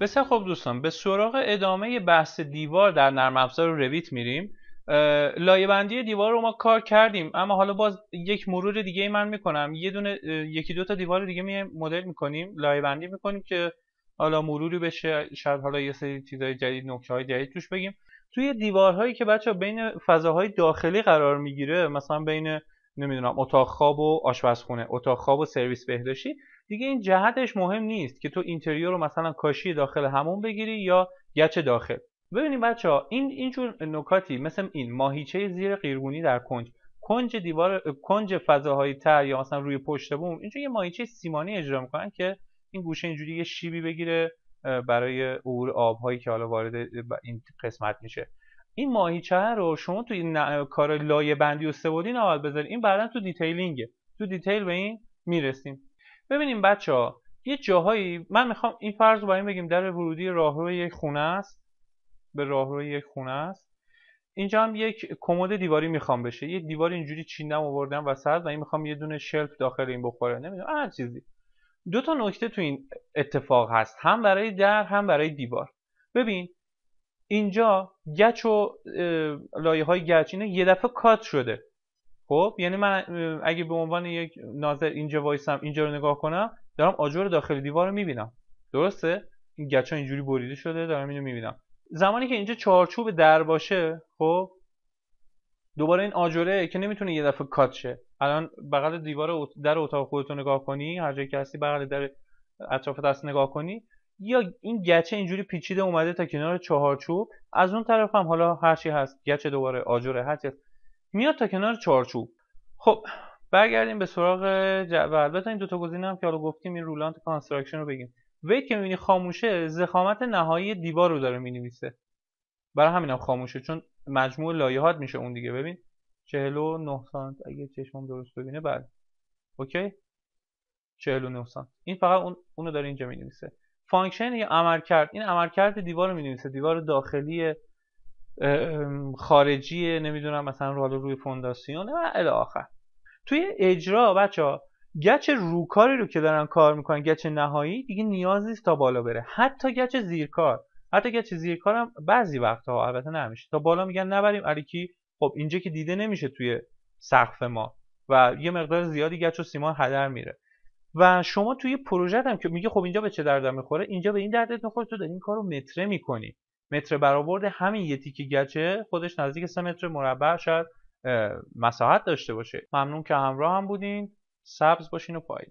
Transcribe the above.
بسیار خوب دوستان به سراغ ادامه بحث دیوار در نرم افزار رویت میریم لایه بندی دیوار رو ما کار کردیم اما حالا باز یک مرور دیگه ای من میکنم یه دونه یکی دو تا دیوار دیگه می مدل میکنیم لایه بندی میکنیم که حالا مروری بشه شاید حالا یه سری چیزای جدید نکته های جدید توش بگیم توی دیوارهایی که بچه بین فضاهای داخلی قرار میگیره مثلا بین نمیدونم اتاق خواب و آشپزخونه اتاق خواب و سرویس بهداشتی دیگه این جهتش مهم نیست که تو اینتریور رو مثلا کاشی داخل همون بگیری یا گچ داخل ببینید بچه ها این اینجور نکاتی مثل این ماهیچه زیر قیرگونی در کنج کنج دیوار کنج فضاهای تر یا مثلا روی پشت بوم اینجور یه ماهیچه سیمانی اجرا میکنن که این گوشه اینجوری یه شیبی بگیره برای عبور آبهایی که حالا وارد این قسمت میشه این ماهیچه رو شما توی این کار لایه بندی و سبودی نباید بذارید این بعدا تو دیتیلینگه تو دیتیل به این میرسیم ببینیم بچه ها یه جاهایی من میخوام این فرض رو این بگیم در ورودی راهروی یک خونه است به راهروی یک خونه است اینجا هم یک کمد دیواری میخوام بشه یه دیوار اینجوری چیندم آوردم وسط و این میخوام یه دونه شلف داخل این بخوره نمیدونم هر چیزی دو تا نکته تو این اتفاق هست هم برای در هم برای دیوار ببین اینجا گچ و لایه های گچ یه دفعه کات شده خب یعنی من اگه به عنوان یک ناظر اینجا وایسم اینجا رو نگاه کنم دارم آجر داخل دیوار رو میبینم درسته این گچ ها اینجوری بریده شده دارم اینو میبینم زمانی که اینجا چارچوب در باشه خب دوباره این آجره که نمیتونه یه دفعه کات شه الان بغل دیوار در اتاق خودتون نگاه کنی هر جایی که هستی بغل در اطراف دست نگاه کنی یا این گچه اینجوری پیچیده اومده تا کنار چهارچوب از اون طرف هم حالا هرچی هست گچه دوباره آجر هرچی هست میاد تا کنار چهارچوب خب برگردیم به سراغ جعبه البته این دوتا گزینه هم که حالا گفتیم این رولانت کانسترکشن رو بگیم وی که میبینی خاموشه زخامت نهایی دیوار رو داره مینویسه برای همین هم خاموشه چون مجموع لایهات میشه اون دیگه ببین 49 سانت اگه چشمم درست ببینه بعد بله. اوکی 49 سانت این فقط اون اونو داره اینجا مینویسه فانکشن یا عملکرد این عملکرد دیوار رو می‌نویسه دیوار داخلی خارجی نمیدونم مثلا رو روی فونداسیون و الی آخر توی اجرا بچه ها گچ روکاری رو که دارن کار میکنن گچ نهایی دیگه نیاز نیست تا بالا بره حتی گچ زیرکار حتی گچ زیرکار هم بعضی وقتها البته نمیشه تا بالا میگن نبریم علیکی خب اینجا که دیده نمیشه توی سقف ما و یه مقدار زیادی گچ و سیمان هدر میره و شما توی پروژه هم که میگه خب اینجا به چه دردم میخوره اینجا به این دردت میخوره تو داری این کارو متره میکنی متر برآورد همین یه تیکه گچه خودش نزدیک 3 متر مربع شد مساحت داشته باشه ممنون که همراه هم بودین سبز باشین و پایین